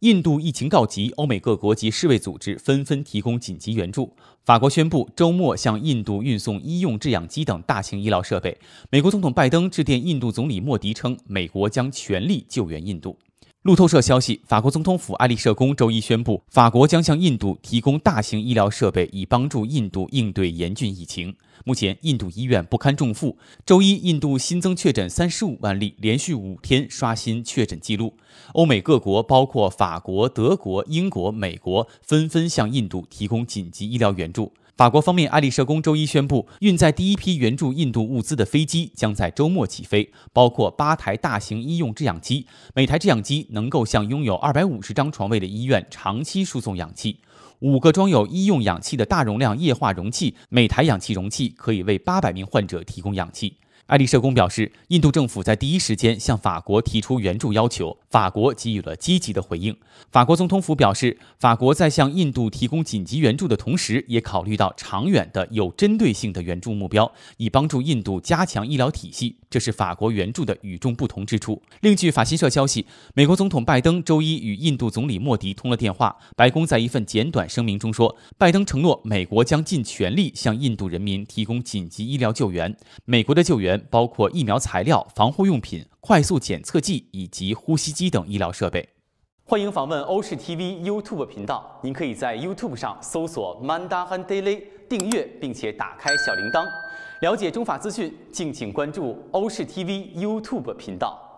印度疫情告急，欧美各国及世卫组织纷纷提供紧急援助。法国宣布周末向印度运送医用制氧机等大型医疗设备。美国总统拜登致电印度总理莫迪，称美国将全力救援印度。路透社消息，法国总统府爱丽舍宫周一宣布，法国将向印度提供大型医疗设备，以帮助印度应对严峻疫情。目前，印度医院不堪重负。周一，印度新增确诊三十五万例，连续五天刷新确诊记录。欧美各国，包括法国、德国、英国、美国，纷纷向印度提供紧急医疗援助。法国方面，爱丽舍宫周一宣布，运载第一批援助印度物资的飞机将在周末起飞，包括八台大型医用制氧机，每台制氧机能够向拥有二百五十张床位的医院长期输送氧气；五个装有医用氧气的大容量液化容器，每台氧气容器可以为八百名患者提供氧气。爱丽舍宫表示，印度政府在第一时间向法国提出援助要求，法国给予了积极的回应。法国总统府表示，法国在向印度提供紧急援助的同时，也考虑到长远的、有针对性的援助目标，以帮助印度加强医疗体系。这是法国援助的与众不同之处。另据法新社消息，美国总统拜登周一与印度总理莫迪通了电话。白宫在一份简短声明中说，拜登承诺美国将尽全力向印度人民提供紧急医疗救援。美国的救援。包括疫苗材料、防护用品、快速检测剂以及呼吸机等医疗设备。欢迎访问欧视 TV YouTube 频道，您可以在 YouTube 上搜索 “Mandarin Daily” 订阅，并且打开小铃铛，了解中法资讯。敬请关注欧视 TV YouTube 频道。